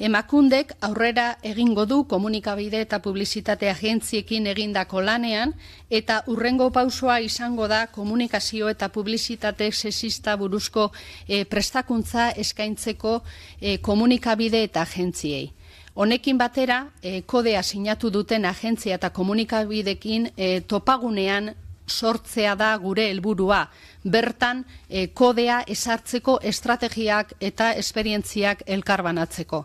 Emakundek aurrera egingo du komunikabide eta publizitate agentziekin egindako lanean, eta urrengo pausoa izango da komunikazio eta publizitate sesista buruzko eh, prestakuntza eskaintzeko eh, komunikabide eta agentziei. Honekin batera, eh, kodea sinatu duten agentzia eta komunikabidekin topagunean sortzea da gure helburua. Bertan, kodea esartzeko estrategiak eta esperientziak elkarbanatzeko.